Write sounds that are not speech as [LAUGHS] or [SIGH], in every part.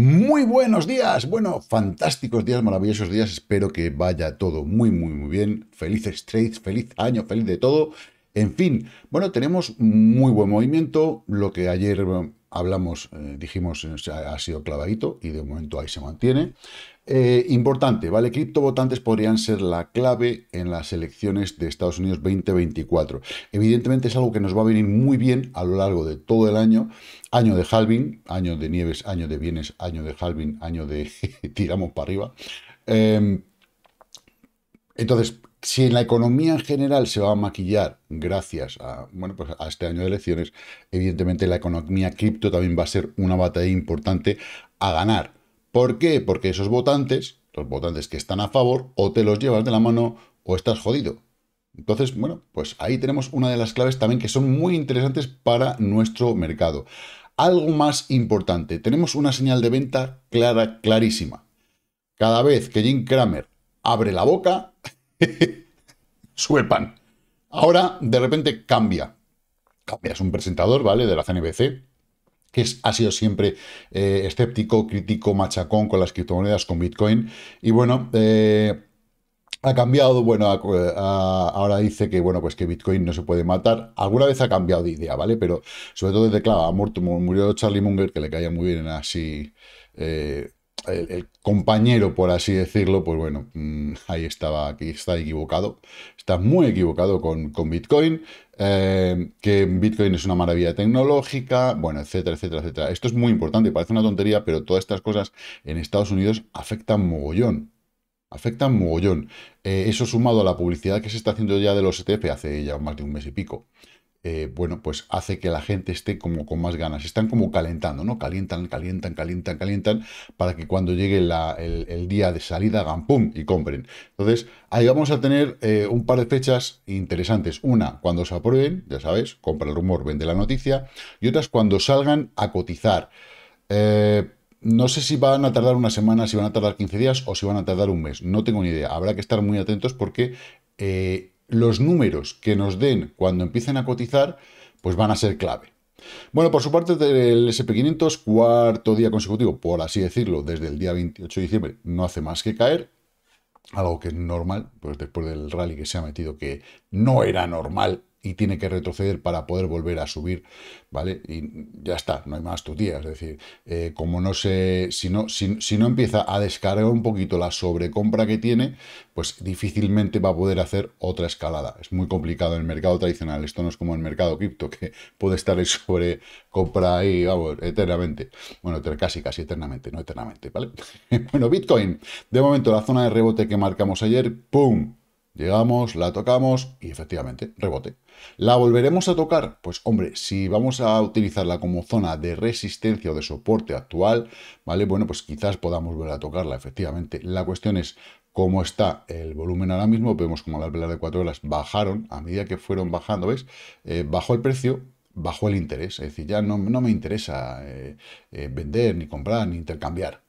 Muy buenos días, bueno, fantásticos días, maravillosos días, espero que vaya todo muy, muy, muy bien, felices trades, feliz año, feliz de todo, en fin, bueno, tenemos muy buen movimiento, lo que ayer hablamos, eh, dijimos, eh, ha sido clavadito y de momento ahí se mantiene. Eh, importante, ¿vale? Criptovotantes podrían ser la clave en las elecciones de Estados Unidos 2024. Evidentemente es algo que nos va a venir muy bien a lo largo de todo el año. Año de halving, año de nieves, año de bienes, año de halving, año de [LAUGHS] tiramos para arriba. Em, entonces, si en la economía en general se va a maquillar gracias a, bueno, pues a este año de elecciones, evidentemente la economía cripto también va a ser una batalla importante a ganar. ¿Por qué? Porque esos votantes, los votantes que están a favor, o te los llevas de la mano o estás jodido. Entonces, bueno, pues ahí tenemos una de las claves también que son muy interesantes para nuestro mercado. Algo más importante, tenemos una señal de venta clara, clarísima. Cada vez que Jim Kramer abre la boca, [LAUGHS] suepan. Ahora, de repente, cambia. Cambia, es un presentador, ¿vale? De la CNBC que ha sido siempre eh, escéptico, crítico, machacón con las criptomonedas, con Bitcoin. Y bueno, eh, ha cambiado, bueno, ahora dice que, bueno, pues que Bitcoin no se puede matar. Alguna vez ha cambiado de idea, ¿vale? Pero sobre todo desde, claro, ha muerto, murió Charlie Munger, que le caía muy bien en así... Eh, el, compañero, por así decirlo, pues bueno, mm, ahí estaba, aquí está equivocado, está muy equivocado con, Bitcoin, eh, que Bitcoin es una maravilla tecnológica, bueno, etcétera, etcétera, etcétera. Esto es muy importante, parece una tontería, pero todas estas cosas en Estados Unidos afectan mogollón. Afectan mogollón. Eh, eso sumado a la publicidad que se está haciendo ya de los ETF hace ya más de un mes y pico. Eh, bueno, pues hace que la gente esté como con más ganas. Están como calentando, ¿no? Calientan, calientan, calientan, calientan, para que cuando llegue el, día de salida hagan pum y compren. Entonces, ahí vamos a tener eh, un par de fechas interesantes. Una, cuando se aprueben, ya sabes, compra el rumor, vende la noticia. Y otras, cuando salgan a cotizar. Eh, no sé si van a tardar una semana, si van a tardar 15 días o si van a tardar un mes. No tengo ni idea. Habrá que estar muy atentos porque los números que nos den cuando empiecen a cotizar, pues van a ser clave. Bueno, por su parte, el SP500, cuarto día consecutivo, por así decirlo, desde el día 28 de diciembre, no hace más que caer. Algo que es normal, pues después del rally que se ha metido, que no era normal y tiene que retroceder para poder volver a subir, ¿vale? Y ya está, no hay más tutía, es decir, eh, como no se, si no, si, no empieza a descargar un poquito la sobrecompra que tiene, pues difícilmente va a poder hacer otra escalada. Es muy complicado en el mercado tradicional, esto no es como el mercado cripto, que [LAUGHS] puede estar sobre sobrecompra y vamos, eternamente. Bueno, casi, casi eternamente, no eternamente, ¿vale? [LAUGHS] bueno, Bitcoin, de momento la zona de rebote que marcamos ayer, ¡pum! Llegamos, la tocamos y efectivamente rebote. ¿La volveremos a tocar? Pues hombre, si vamos a utilizarla como zona de resistencia o de soporte actual, ¿vale? Bueno, pues quizás podamos volver a tocarla, efectivamente. La cuestión es cómo está el volumen ahora mismo. Vemos como las velas de 4 horas bajaron, a medida que fueron bajando, ¿ves? Eh, bajó el precio, bajó el interés. Es decir, ya no, me interesa eh, eh, vender, ni comprar, ni intercambiar.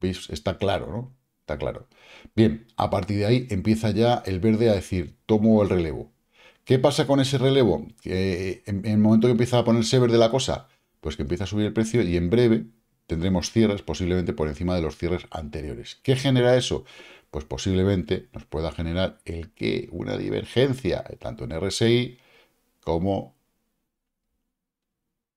¿Veis? Está claro, ¿no? Está claro. Bien, a partir de ahí empieza ya el verde a decir, tomo el relevo. ¿Qué pasa con ese relevo? Eh, en, el momento que empieza a ponerse verde la cosa, pues que empieza a subir el precio y en breve tendremos cierres posiblemente por encima de los cierres anteriores. ¿Qué genera eso? Pues posiblemente nos pueda generar el que una divergencia tanto en RSI como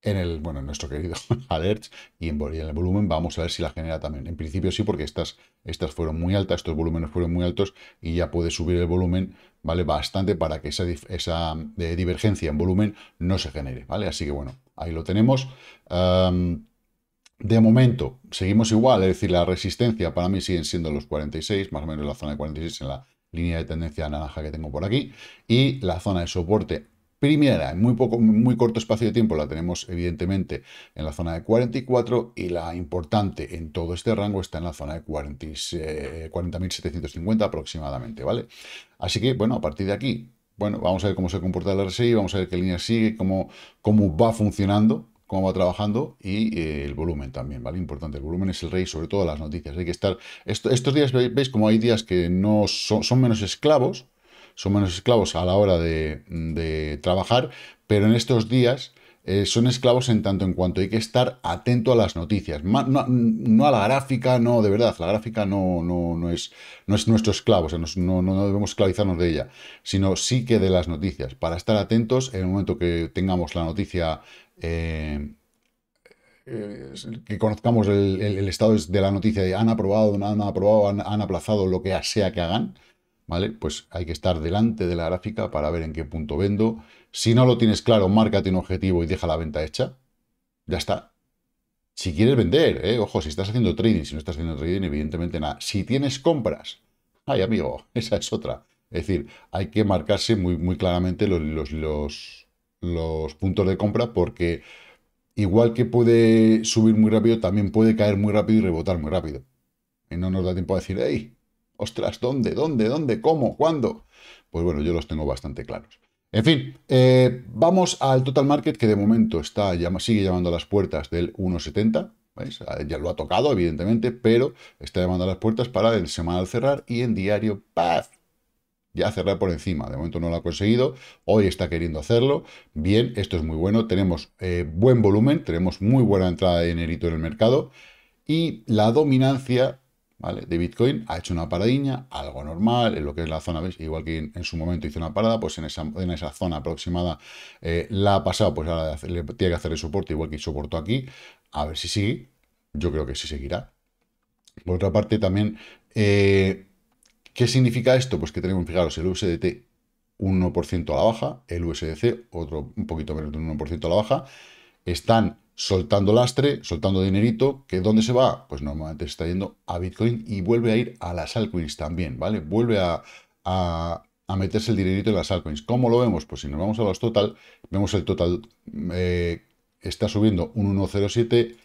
en el, bueno, en nuestro querido [LAUGHS] alert y en, el volumen, vamos a ver si la genera también. En principio sí, porque estas, estas fueron muy altas, estos volúmenes fueron muy altos y ya puede subir el volumen, ¿vale? Bastante para que esa, esa eh, divergencia en volumen no se genere, ¿vale? Así que bueno, ahí lo tenemos. de momento, seguimos igual, es decir, la resistencia para mí siguen siendo los 46, más o menos la zona de 46 en la línea de tendencia naranja que tengo por aquí, y la zona de soporte primera, en muy, poco, muy corto espacio de tiempo, la tenemos evidentemente en la zona de 44 y la importante en todo este rango está en la zona de 40.750 eh, aproximadamente, ¿vale? Así que, bueno, a partir de aquí, bueno, vamos a ver cómo se comporta el RSI, vamos a ver qué línea sigue, cómo, cómo va funcionando, cómo va trabajando y eh, el volumen también, ¿vale? Importante, el volumen es el rey, sobre todo las noticias. Hay que estar... estos días veis como hay días que no son menos esclavos, son menos esclavos a la hora de, trabajar, pero en estos días eh, son esclavos en tanto en cuanto hay que estar atento a las noticias. no, a la gráfica, no, de verdad, la gráfica no, es, no es nuestro esclavo, no, debemos esclavizarnos de ella, sino sí que de las noticias, para estar atentos en el momento que tengamos la noticia. Eh, eh, que conozcamos el, estado de la noticia de han aprobado, han aprobado, han aplazado lo que sea que hagan, ¿vale? Pues hay que estar delante de la gráfica para ver en qué punto vendo. Si no lo tienes claro, márcate un objetivo y deja la venta hecha. Ya está. Si quieres vender, ¿eh? ojo, si estás haciendo trading, si no estás haciendo trading, evidentemente nada. Si tienes compras, ay amigo, [LAUGHS] esa es otra. Es decir, hay que marcarse muy, muy claramente los, puntos de compra porque igual que puede subir muy rápido, también puede caer muy rápido y rebotar muy rápido. Y no nos da tiempo a decir, hey, Ostras, ¿dónde? ¿Dónde? ¿Dónde? ¿Cómo? ¿Cuándo? Pues bueno, yo los tengo bastante claros. En fin, eh, vamos al total market que de momento está, sigue llamando a las puertas del 1,70. Ah, ya lo ha tocado, evidentemente, pero está llamando a las puertas para el semanal cerrar y en diario, ¡paz! Ya cerrar por encima. De momento no lo ha conseguido. Hoy está queriendo hacerlo. Bien, esto es muy bueno. Tenemos eh, buen volumen, tenemos muy buena entrada de dinerito en el mercado. Y la dominancia de Bitcoin ha hecho una paradiña, algo normal, en lo que es la zona, ¿veis? Igual que en, su momento hizo una parada, pues en esa, zona aproximada eh, la ha pasado, pues ahora le tiene que hacer el soporte, igual que soportó aquí, a ver si sigue, yo creo que sí seguirá. Por otra parte, también, eh, ¿qué significa esto? Pues que tenemos, fijaros, el USDT un 1% a la baja, el USDC otro un poquito menos de un 1% a la baja, están soltando lastre, soltando dinerito, que ¿dónde se va? Pues normalmente se está yendo a Bitcoin y vuelve a ir a las altcoins también, ¿vale? Vuelve a, meterse el dinerito en las altcoins. ¿Cómo lo vemos? Pues si nos vamos a los total, vemos el total eh, está subiendo un 1,07%,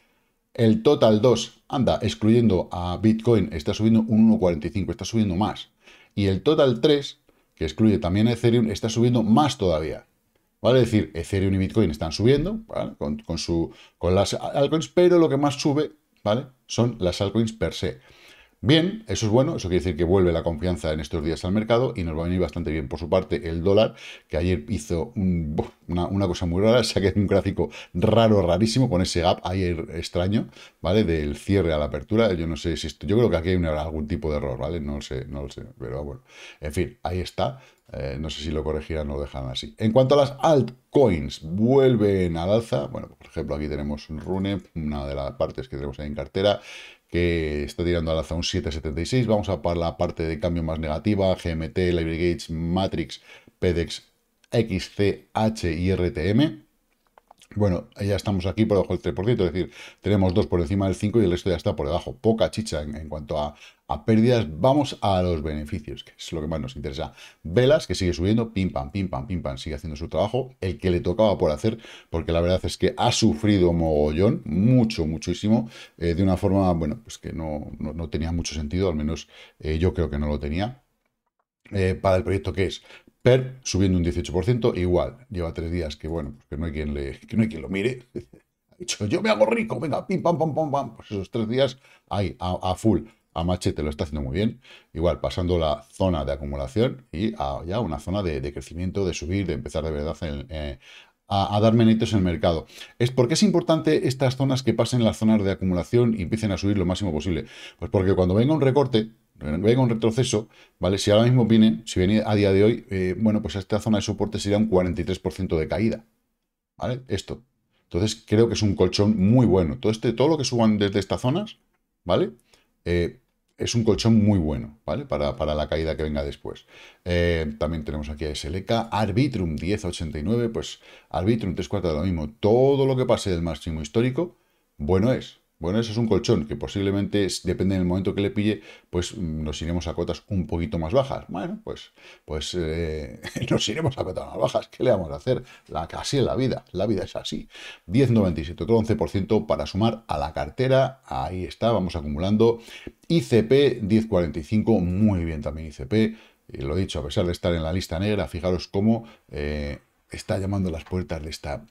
el total 2 anda, excluyendo a Bitcoin, está subiendo un 1,45, está subiendo más. Y el total 3, que excluye también a Ethereum, está subiendo más todavía. Es decir, Ethereum y Bitcoin están subiendo, Con, su, con las altcoins, pero lo que más sube, ¿vale? Son las altcoins per se. Bien, eso es bueno, eso quiere decir que vuelve la confianza en estos días al mercado y nos va a venir bastante bien. Por su parte, el dólar, que ayer hizo una, cosa muy rara, saqué [LAUGHS] un gráfico raro, rarísimo, con ese gap ayer extraño, ¿vale? Del cierre a la apertura. Yo no sé si esto, yo creo que aquí hay algún tipo de error, ¿vale? No lo sé, no lo sé, pero bueno. En fin, ahí está. Eh, no sé si lo corregirán o lo dejarán así. En cuanto a las altcoins, vuelven al alza. Bueno, por ejemplo, aquí tenemos Rune, una de las partes que tenemos ahí en cartera que está tirando a la zona 7,76. Vamos a para la parte de cambio más negativa, GMT, Library Gates, Matrix, PEDEX, XCH y RTM. Bueno, ya estamos aquí por debajo del 3%, es decir, tenemos dos por encima del 5 y el resto ya está por debajo. Poca chicha en, cuanto a, pérdidas. Vamos a los beneficios, que es lo que más nos interesa. Velas, que sigue subiendo, pim, pam, pim, pam, pim, pam, sigue haciendo su trabajo, el que le tocaba por hacer, porque la verdad es que ha sufrido mogollón, mucho, muchísimo, eh, de una forma, bueno, pues que no, no, tenía mucho sentido, al menos eh, yo creo que no lo tenía. Eh, para el proyecto que es per subiendo un 18%, igual, lleva tres días que bueno, pues que no hay quien le, no hay quien lo mire. [LAUGHS] ha dicho, yo me hago rico, venga, pim, pam, pam, pam, pam. Pues esos tres días ahí, a, full, a machete, lo está haciendo muy bien. Igual, pasando la zona de acumulación y a, ya una zona de, crecimiento, de subir, de empezar de verdad eh, a, dar menitos en el mercado. Es qué es importante estas zonas que pasen las zonas de acumulación y empiecen a subir lo máximo posible. Pues porque cuando venga un recorte, Venga un retroceso, ¿vale? Si ahora mismo viene, si viene a día de hoy, eh, bueno, pues esta zona de soporte sería un 43% de caída, ¿vale? Esto. Entonces creo que es un colchón muy bueno. Todo, este, todo lo que suban desde estas zonas, ¿vale? Eh, es un colchón muy bueno, ¿vale? Para, la caída que venga después. Eh, también tenemos aquí a SLK, Arbitrum 1089, pues Arbitrum 34 de lo mismo. Todo lo que pase del máximo histórico, bueno es. Bueno, eso es un colchón que posiblemente, depende del momento que le pille, pues mm, nos iremos a cotas un poquito más bajas. Bueno, pues, pues eh, [LAUGHS] nos iremos a cotas más bajas. ¿Qué le vamos a hacer? La, así es la vida. La vida es así. 10,97, otro 11% para sumar a la cartera. Ahí está, vamos acumulando. ICP 10,45, muy bien también ICP. Y eh, lo dicho, a pesar de estar en la lista negra, fijaros cómo eh, está llamando las puertas de esta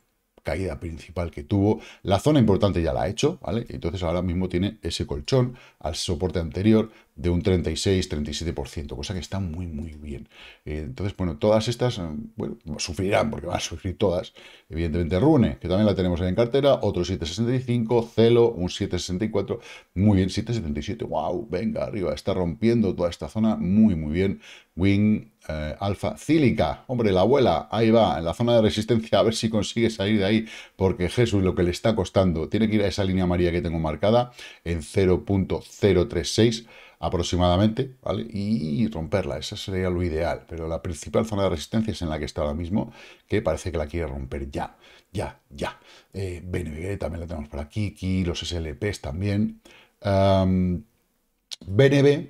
caída principal que tuvo. La zona importante ya la ha hecho, ¿vale? Entonces ahora mismo tiene ese colchón al soporte anterior, de un 36-37%, cosa que está muy, muy bien. Eh, entonces, bueno, todas estas eh, bueno, sufrirán, porque van a sufrir todas. Evidentemente, Rune, que también la tenemos ahí en cartera, otro 7,65, Celo, un 7,64, muy bien, 7,77, wow, venga, arriba, está rompiendo toda esta zona, muy, muy bien. Wing, eh, Alpha alfa cílica. Hombre, la abuela, ahí va, en la zona de resistencia, a ver si consigue salir de ahí, porque Jesús lo que le está costando, tiene que ir a esa línea maría que tengo marcada en 0.036 aproximadamente, ¿vale? Y romperla, esa sería lo ideal. Pero la principal zona de resistencia es en la que está ahora mismo, que parece que la quiere romper ya, ya, ya. BNB eh, también la tenemos por aquí, los SLPs también. BNB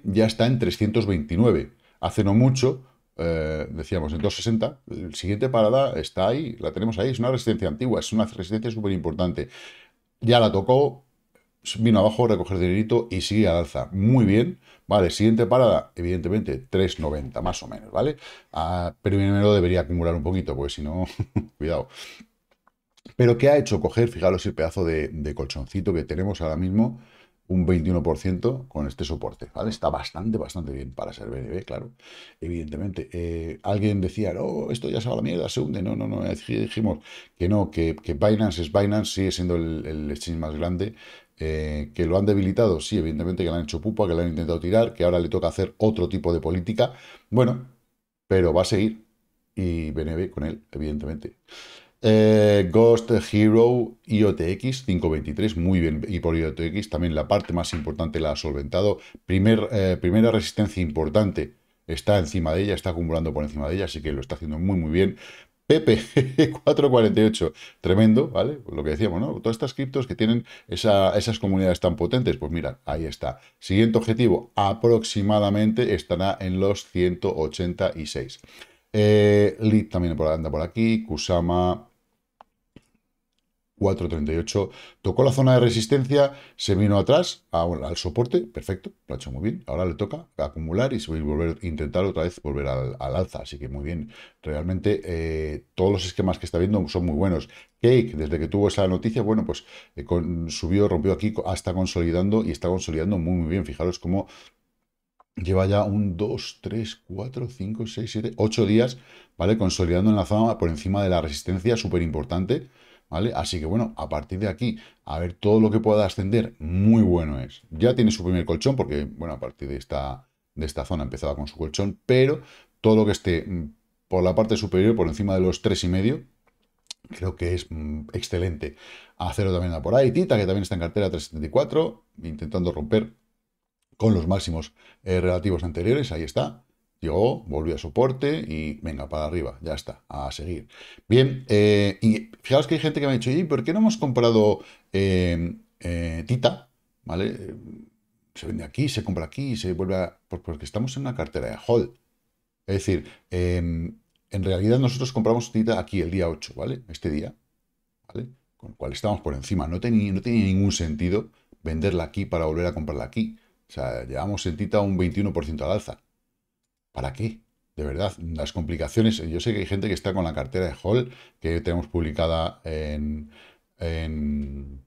ya está en 329. Hace no mucho, eh, decíamos en 260, el siguiente parada está ahí, la tenemos ahí, es una resistencia antigua, es una resistencia súper importante. Ya la tocó, vino abajo a recoger dinerito y sigue al alza. Muy bien. Vale, siguiente parada, evidentemente, 3.90 más o menos, ¿vale? Ah, pero primero debería acumular un poquito, porque si no, [LAUGHS] cuidado. Pero ¿qué ha hecho coger? Fijaros el pedazo de, colchoncito que tenemos ahora mismo, un 21% con este soporte, ¿vale? Está bastante, bastante bien para ser BNB, claro. Evidentemente, eh, alguien decía, no, esto ya se va a la mierda, se hunde. No, no, no, dijimos que no, que, que Binance es Binance, sigue siendo el, el exchange más grande, eh, que lo han debilitado, sí, evidentemente que le han hecho pupa, que le han intentado tirar, que ahora le toca hacer otro tipo de política. Bueno, pero va a seguir. Y BNB con él, evidentemente. Eh, Ghost Hero IOTX 523, muy bien. Y por IOTX también la parte más importante la ha solventado. Primer, eh, primera resistencia importante está encima de ella, está acumulando por encima de ella, así que lo está haciendo muy, muy bien. Pepe, 448 [LAUGHS] tremendo, ¿vale? Lo que decíamos, ¿no? Todas estas criptos que tienen esas comunidades tan potentes, pues mira, ahí está. Siguiente objetivo, aproximadamente estará en los 186. Eh, Lid también anda por aquí, Kusama, 4.38, tocó la zona de resistencia, se vino atrás ah, al soporte, perfecto, lo ha hecho muy bien, ahora le toca acumular y volver, intentar otra vez volver al, alza, así que muy bien, realmente eh, todos los esquemas que está viendo son muy buenos, Cake, desde que tuvo esa noticia, bueno, pues eh, subió, rompió aquí, está consolidando y está consolidando muy, muy bien, fijaros cómo lleva ya un 2, 3, 4, 5, 6, 7, 8 días, ¿vale? Consolidando en la zona por encima de la resistencia, súper importante, ¿vale? Así que bueno, a partir de aquí, a ver, todo lo que pueda ascender, muy bueno es. Ya tiene su primer colchón, porque bueno, a partir de esta, de esta zona empezaba con su colchón, pero todo lo que esté mm, por la parte superior, por encima de los y medio creo que es mm, excelente. hacerlo también a por ahí, Tita, que también está en cartera 374, intentando romper con los máximos eh, relativos anteriores, ahí está. Llegó, volvió a soporte y venga, para arriba, ya está, a seguir. Bien, eh, y fijaos que hay gente que me ha dicho, ¿y por qué no hemos comprado eh, eh, Tita? ¿Vale? Se vende aquí, se compra aquí, se vuelve a... Pues porque estamos en una cartera de hold. Es decir, em, en realidad nosotros compramos Tita aquí el día 8, ¿vale? Este día, ¿vale? Con el cual estamos por encima. No tenía, no tenía ningún sentido venderla aquí para volver a comprarla aquí. O sea, llevamos en Tita un 21% al alza. ¿Para qué? De verdad, las complicaciones. Yo sé que hay gente que está con la cartera de Hall, que tenemos publicada en, en,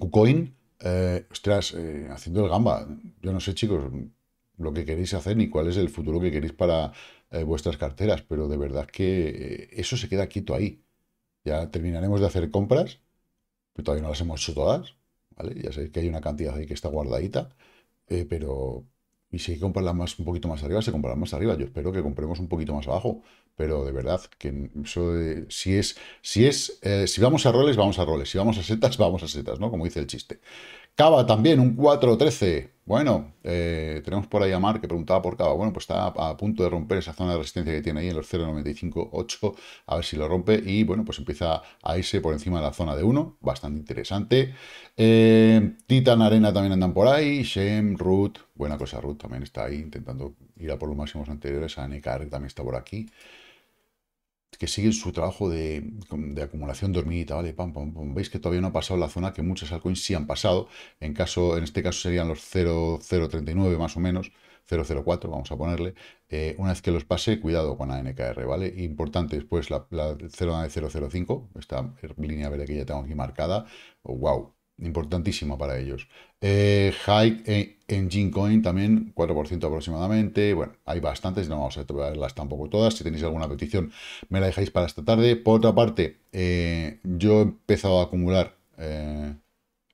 KuCoin. Eh, ostras, eh, haciendo el gamba. Yo no sé, chicos, lo que queréis hacer ni cuál es el futuro que queréis para eh, vuestras carteras, pero de verdad que eso se queda quieto ahí. Ya terminaremos de hacer compras, pero todavía no las hemos hecho todas. Ya sé que hay una cantidad ahí que está guardadita, pero y si hay que comprarla más, un poquito más arriba, se comprará más arriba. Yo espero que compremos un poquito más abajo. Pero de verdad, que eso si es, si es, eh, si vamos a roles, vamos a roles. Si vamos a setas, [LAUGHS] vamos a setas, ¿no? Como dice el chiste. Cava también, un 4.13. Bueno, eh, tenemos por ahí a Mar que preguntaba por Cava. Bueno, pues está a, punto de romper esa zona de resistencia que tiene ahí en los 0.95.8. A ver si lo rompe. Y bueno, pues empieza a irse por encima de la zona de 1. Bastante interesante. Eh, Titan Arena también andan por ahí. Shem, Root. Buena cosa, Root también está ahí intentando ir a por los máximos anteriores. A NKR también está por aquí que siguen su trabajo de, acumulación dormidita, ¿vale? Pam, pam, pam. Veis que todavía no ha pasado la zona que muchas altcoins sí han pasado. En, caso, en este caso serían los 0,039 más o menos, 0,04 vamos a ponerle. Eh, una vez que los pase, cuidado con ANKR, ¿vale? Importante después la, la esta línea verde que ya tengo aquí marcada. ¡Wow! importantísimo para ellos. Eh, Hike eh, en Coin también, 4% aproximadamente. Bueno, hay bastantes, no vamos a verlas tampoco todas. Si tenéis alguna petición, me la dejáis para esta tarde. Por otra parte, eh, yo he empezado a acumular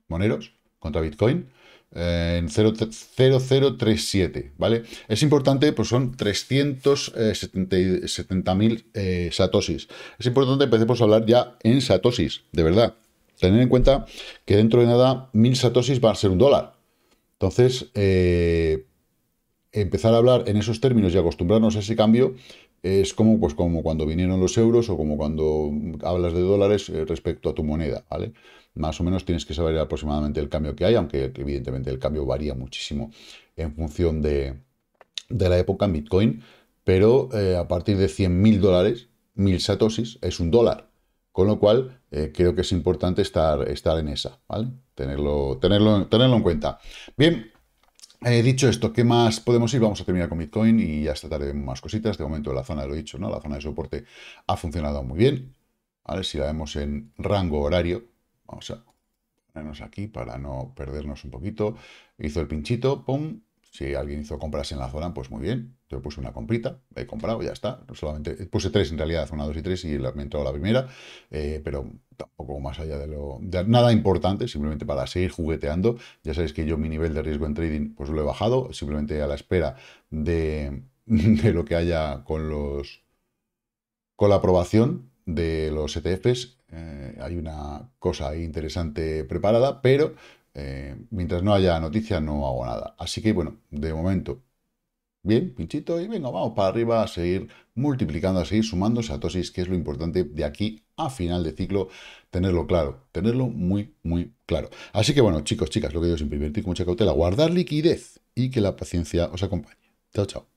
moneros contra Bitcoin en 0037, ¿vale? Es importante, pues son 370.000 mil satosis. Es importante empecemos a hablar ya en satosis, de verdad. Tener en cuenta que dentro de nada, mil satosis va a ser un dólar. Entonces, eh, empezar a hablar en esos términos y acostumbrarnos a ese cambio es como, pues, como cuando vinieron los euros o como cuando hablas de dólares eh, respecto a tu moneda, ¿vale? Más o menos tienes que saber aproximadamente el cambio que hay, aunque evidentemente el cambio varía muchísimo en función de, la época en Bitcoin, pero eh, a partir de 100.000 dólares, 1.000 satosis es un dólar, con lo cual eh, creo que es importante estar, estar en esa, ¿vale? Tenerlo, tenerlo, tenerlo en cuenta. Bien, eh, dicho esto, ¿qué más podemos ir? Vamos a terminar con Bitcoin y ya esta tarde más cositas. De momento la zona, lo he dicho, ¿no? La zona de soporte ha funcionado muy bien. ¿Vale? Si la vemos en rango horario, vamos a ponernos aquí para no perdernos un poquito. Hizo el pinchito, pum, si alguien hizo compras en la zona, pues muy bien. Yo puse una comprita, he comprado, ya está. Solamente eh, puse tres en realidad, una, dos y tres, y la, me entró la primera, eh, pero tampoco más allá de lo. nada importante, simplemente para seguir jugueteando. Ya sabéis que yo mi nivel de riesgo en trading, pues lo he bajado, simplemente a la espera de, [LAUGHS] lo que haya con los. con la aprobación de los ETFs. Eh, hay una cosa interesante preparada, pero eh, mientras no haya noticias, no hago nada. Así que, bueno, de momento, bien, pinchito, y venga, vamos para arriba a seguir multiplicando, a seguir sumando satosis, que es lo importante de aquí a final de ciclo, tenerlo claro, tenerlo muy, muy claro. Así que, bueno, chicos, chicas, lo que digo siempre, invertir con mucha cautela, guardar liquidez y que la paciencia os acompañe. Chao, chao.